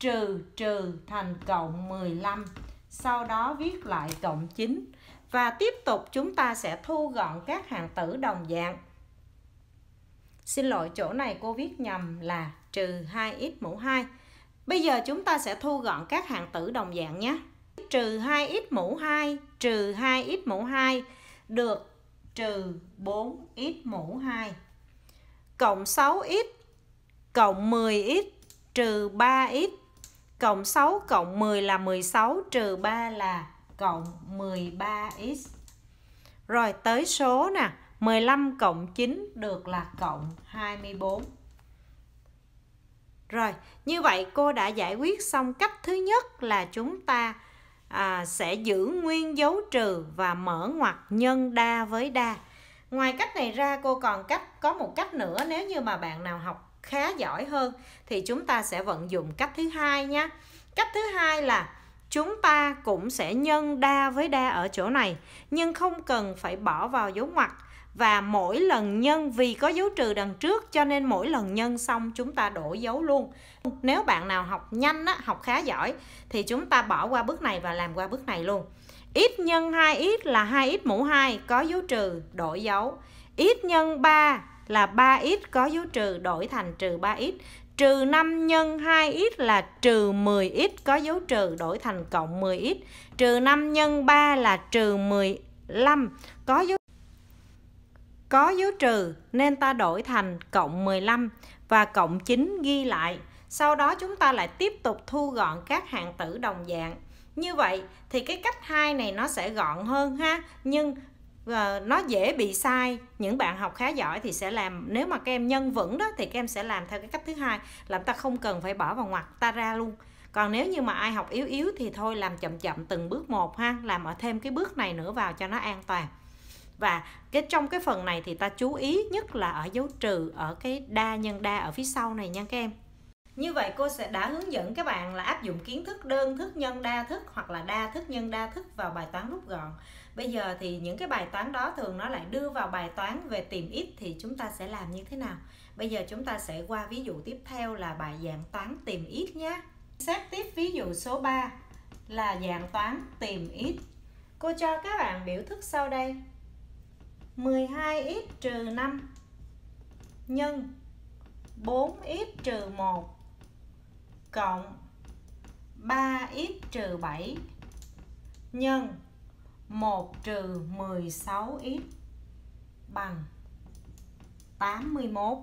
trừ trừ thành cộng 15 sau đó viết lại cộng 9 và tiếp tục chúng ta sẽ thu gọn các hạng tử đồng dạng xin lỗi chỗ này cô viết nhầm là trừ 2x mũ 2 bây giờ chúng ta sẽ thu gọn các hạng tử đồng dạng nhé trừ 2x mũ 2 trừ 2x mũ 2 được trừ 4x mũ 2 cộng 6x cộng 10x trừ 3x cộng 6 cộng 10 là 16 trừ 3 là cộng 13x. Rồi tới số nè, 15 cộng 9 được là cộng 24. Rồi, như vậy cô đã giải quyết xong cách thứ nhất là chúng ta à, sẽ giữ nguyên dấu trừ và mở ngoặc nhân đa với đa. Ngoài cách này ra cô còn cách có một cách nữa nếu như mà bạn nào học khá giỏi hơn thì chúng ta sẽ vận dụng cách thứ hai nhé Cách thứ hai là chúng ta cũng sẽ nhân đa với đa ở chỗ này nhưng không cần phải bỏ vào dấu ngoặc và mỗi lần nhân vì có dấu trừ đằng trước cho nên mỗi lần nhân xong chúng ta đổ dấu luôn nếu bạn nào học nhanh á, học khá giỏi thì chúng ta bỏ qua bước này và làm qua bước này luôn x nhân 2x là 2x mũ 2 có dấu trừ đổi dấu x nhân 3 là 3x có dấu trừ đổi thành trừ 3x trừ 5 nhân 2x là trừ 10x có dấu trừ đổi thành cộng 10x trừ 5 nhân 3 là trừ 15 có dấu có dấu trừ nên ta đổi thành cộng 15 và cộng 9 ghi lại sau đó chúng ta lại tiếp tục thu gọn các hạng tử đồng dạng như vậy thì cái cách hai này nó sẽ gọn hơn ha nhưng và nó dễ bị sai những bạn học khá giỏi thì sẽ làm nếu mà các em nhân vững đó thì các em sẽ làm theo cái cách thứ hai là ta không cần phải bỏ vào ngoặt ta ra luôn còn nếu như mà ai học yếu yếu thì thôi làm chậm chậm từng bước một ha làm ở thêm cái bước này nữa vào cho nó an toàn và cái trong cái phần này thì ta chú ý nhất là ở dấu trừ ở cái đa nhân đa ở phía sau này nha các em như vậy cô sẽ đã hướng dẫn các bạn là áp dụng kiến thức đơn thức nhân đa thức hoặc là đa thức nhân đa thức vào bài toán rút gọn bây giờ thì những cái bài toán đó thường nó lại đưa vào bài toán về tìm ít thì chúng ta sẽ làm như thế nào bây giờ chúng ta sẽ qua ví dụ tiếp theo là bài dạng toán tìm ít nhé xét tiếp ví dụ số 3 là dạng toán tìm ít cô cho các bạn biểu thức sau đây 12x trừ 5 nhân 4x trừ 1 cộng 3x trừ 7 nhân 1 trừ 16x bằng 81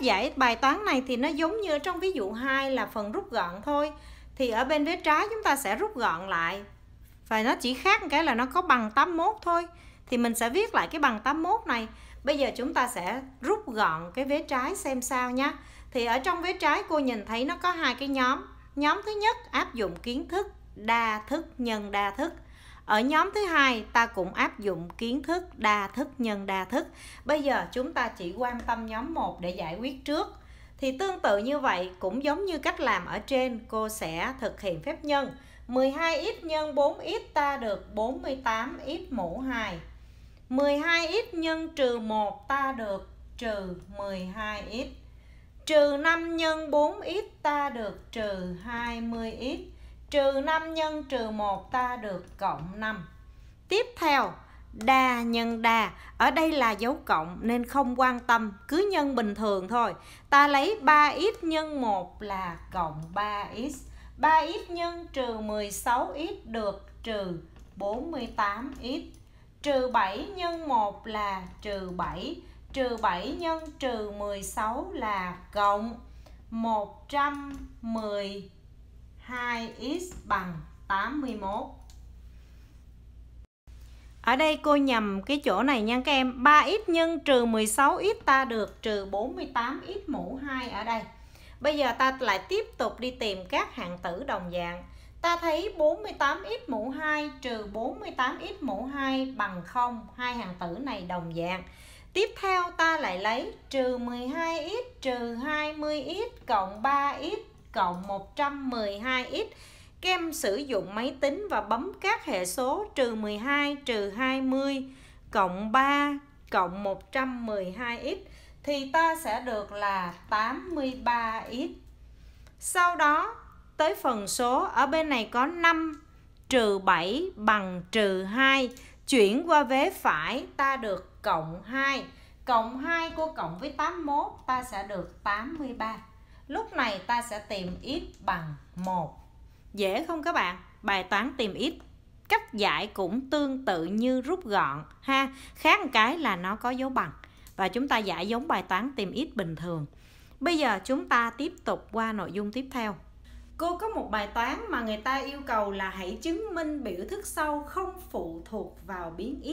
Giải bài toán này thì nó giống như trong ví dụ 2 là phần rút gọn thôi Thì ở bên phía trái chúng ta sẽ rút gọn lại Và nó chỉ khác cái là nó có bằng 81 thôi Thì mình sẽ viết lại cái bằng 81 này Bây giờ chúng ta sẽ rút gọn cái vế trái xem sao nhé Thì ở trong vế trái cô nhìn thấy nó có hai cái nhóm Nhóm thứ nhất áp dụng kiến thức đa thức nhân đa thức ở nhóm thứ hai ta cũng áp dụng kiến thức đa thức nhân đa thức bây giờ chúng ta chỉ quan tâm nhóm 1 để giải quyết trước thì tương tự như vậy cũng giống như cách làm ở trên cô sẽ thực hiện phép nhân 12x nhân 4x ta được 48x mũ 2 12x nhân trừ 1 ta được trừ 12x Trừ 5 nhân 4x ta được trừ 20x trừ 5 nhân trừ 1 ta được cộng 5 tiếp theo đa nhân đa ở đây là dấu cộng nên không quan tâm cứ nhân bình thường thôi ta lấy 3x nhân 1 là cộng 3x 3x nhân trừ 16x được trừ 48x trừ 7 nhân 1 là trừ 7 trừ 7 nhân trừ 16 là cộng 110 2x bằng 81 ở đây cô nhầm cái chỗ này nha các em 3x nhân trừ 16x ta được trừ 48x mũ 2 ở đây Bây giờ ta lại tiếp tục đi tìm các hạng tử đồng dạng Ta thấy 48x mũ 2 trừ 48x mũ 2 bằng 0 Hai hạng tử này đồng dạng Tiếp theo ta lại lấy trừ 12x trừ 20x cộng 3x cộng 112x kem sử dụng máy tính và bấm các hệ số trừ 12, trừ 20, cộng 3, cộng 112x thì ta sẽ được là 83x. Sau đó tới phần số ở bên này có 5 trừ 7 bằng trừ 2 chuyển qua vế phải ta được cộng 2 cộng 2 của cộng với 81 ta sẽ được 83 Lúc này ta sẽ tìm x bằng 1. Dễ không các bạn? Bài toán tìm x cách giải cũng tương tự như rút gọn ha. Khác một cái là nó có dấu bằng và chúng ta giải giống bài toán tìm x bình thường. Bây giờ chúng ta tiếp tục qua nội dung tiếp theo. Cô có một bài toán mà người ta yêu cầu là hãy chứng minh biểu thức sau không phụ thuộc vào biến x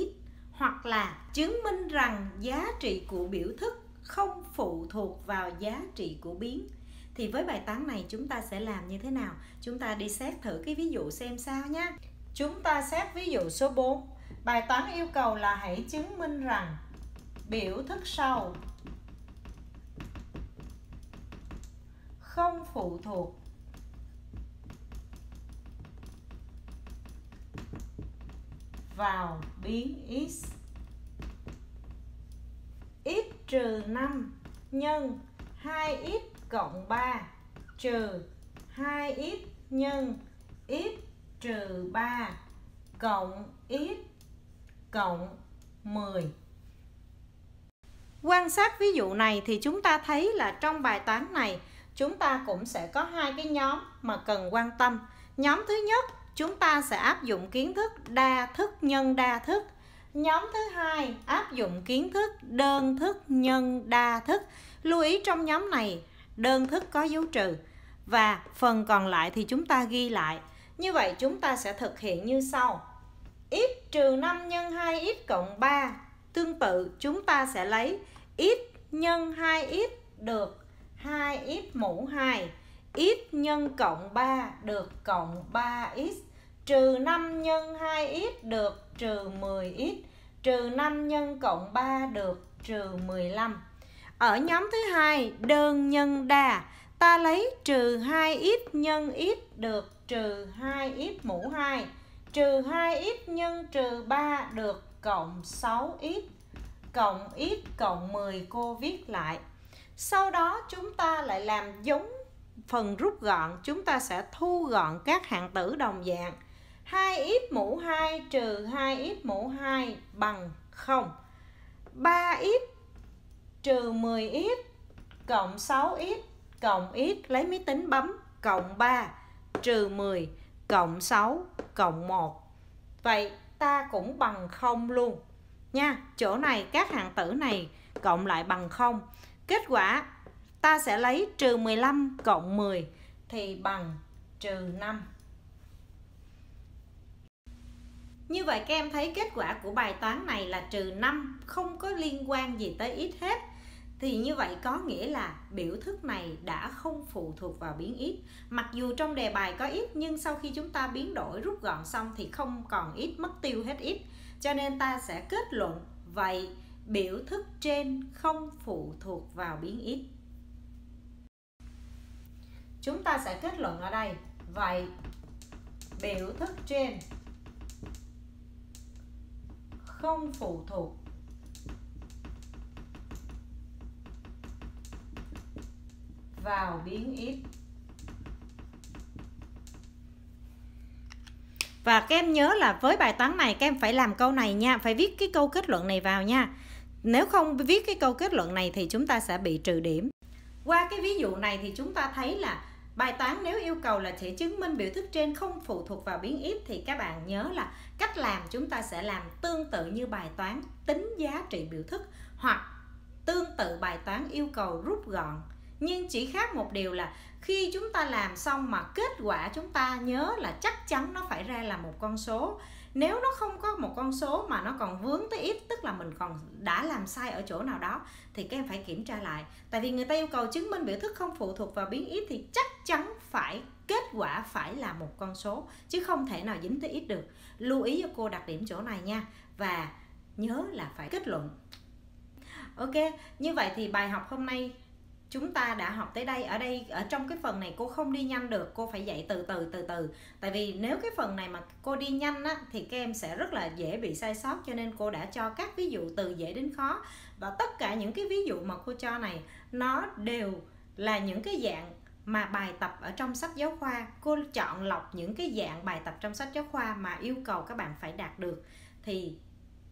hoặc là chứng minh rằng giá trị của biểu thức không phụ thuộc vào giá trị của biến thì với bài toán này chúng ta sẽ làm như thế nào? Chúng ta đi xét thử cái ví dụ xem sao nhé. Chúng ta xét ví dụ số 4. Bài toán yêu cầu là hãy chứng minh rằng biểu thức sau không phụ thuộc vào biến x x trừ 5 nhân 2x cộng 3 trừ 2x nhân x trừ 3 cộng x cộng 10. Quan sát ví dụ này thì chúng ta thấy là trong bài toán này chúng ta cũng sẽ có hai cái nhóm mà cần quan tâm. Nhóm thứ nhất, chúng ta sẽ áp dụng kiến thức đa thức nhân đa thức. Nhóm thứ hai, áp dụng kiến thức đơn thức nhân đa thức. Lưu ý trong nhóm này đơn thức có dấu trừ và phần còn lại thì chúng ta ghi lại. Như vậy chúng ta sẽ thực hiện như sau. x trừ 5 nhân 2x cộng 3 tương tự chúng ta sẽ lấy x nhân 2x được 2x mũ 2 x nhân cộng 3 được cộng 3x trừ 5 nhân 2x được trừ 10x trừ 5 nhân cộng 3 được trừ 15 ở nhóm thứ hai đơn nhân đa ta lấy trừ 2x nhân x được trừ 2x mũ 2 trừ 2x nhân trừ 3 được cộng 6x cộng x cộng 10 cô viết lại sau đó chúng ta lại làm giống phần rút gọn chúng ta sẽ thu gọn các hạng tử đồng dạng 2x mũ 2 trừ 2x mũ 2 bằng 0 3x trừ 10x cộng 6x cộng x lấy máy tính bấm cộng 3 trừ 10 cộng 6 cộng 1 vậy ta cũng bằng 0 luôn nha chỗ này các hạng tử này cộng lại bằng 0 kết quả ta sẽ lấy trừ 15 cộng 10 thì bằng trừ 5 Như vậy các em thấy kết quả của bài toán này là trừ 5 không có liên quan gì tới x hết thì như vậy có nghĩa là biểu thức này đã không phụ thuộc vào biến ít mặc dù trong đề bài có ít nhưng sau khi chúng ta biến đổi rút gọn xong thì không còn ít mất tiêu hết ít cho nên ta sẽ kết luận vậy biểu thức trên không phụ thuộc vào biến ít chúng ta sẽ kết luận ở đây vậy biểu thức trên không phụ thuộc vào biến x Và các em nhớ là với bài toán này các em phải làm câu này nha, phải viết cái câu kết luận này vào nha. Nếu không viết cái câu kết luận này thì chúng ta sẽ bị trừ điểm. Qua cái ví dụ này thì chúng ta thấy là bài toán nếu yêu cầu là sẽ chứng minh biểu thức trên không phụ thuộc vào biến x thì các bạn nhớ là cách làm chúng ta sẽ làm tương tự như bài toán tính giá trị biểu thức hoặc tương tự bài toán yêu cầu rút gọn nhưng chỉ khác một điều là khi chúng ta làm xong mà kết quả chúng ta nhớ là chắc chắn nó phải ra là một con số nếu nó không có một con số mà nó còn vướng tới ít tức là mình còn đã làm sai ở chỗ nào đó thì các em phải kiểm tra lại tại vì người ta yêu cầu chứng minh biểu thức không phụ thuộc vào biến ít thì chắc chắn phải kết quả phải là một con số chứ không thể nào dính tới ít được lưu ý cho cô đặc điểm chỗ này nha và nhớ là phải kết luận ok như vậy thì bài học hôm nay chúng ta đã học tới đây ở đây ở trong cái phần này cô không đi nhanh được cô phải dạy từ từ từ từ tại vì nếu cái phần này mà cô đi nhanh á, thì các em sẽ rất là dễ bị sai sót cho nên cô đã cho các ví dụ từ dễ đến khó và tất cả những cái ví dụ mà cô cho này nó đều là những cái dạng mà bài tập ở trong sách giáo khoa cô chọn lọc những cái dạng bài tập trong sách giáo khoa mà yêu cầu các bạn phải đạt được thì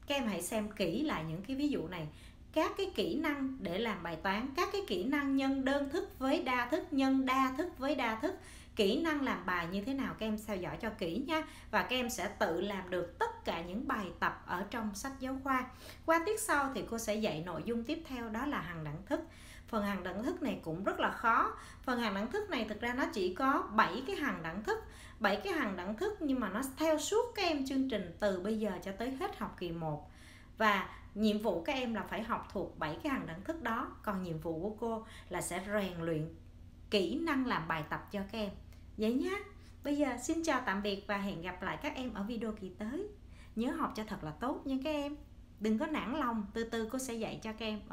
các em hãy xem kỹ lại những cái ví dụ này các cái kỹ năng để làm bài toán các cái kỹ năng nhân đơn thức với đa thức nhân đa thức với đa thức kỹ năng làm bài như thế nào các em theo dõi cho kỹ nha và các em sẽ tự làm được tất cả những bài tập ở trong sách giáo khoa qua tiết sau thì cô sẽ dạy nội dung tiếp theo đó là hằng đẳng thức phần hàng đẳng thức này cũng rất là khó phần hàng đẳng thức này thực ra nó chỉ có 7 cái hàng đẳng thức 7 cái hàng đẳng thức nhưng mà nó theo suốt các em chương trình từ bây giờ cho tới hết học kỳ 1 và nhiệm vụ các em là phải học thuộc 7 cái hàng đẳng thức đó còn nhiệm vụ của cô là sẽ rèn luyện kỹ năng làm bài tập cho các em vậy nhé bây giờ xin chào tạm biệt và hẹn gặp lại các em ở video kỳ tới nhớ học cho thật là tốt nha các em đừng có nản lòng từ từ cô sẽ dạy cho các em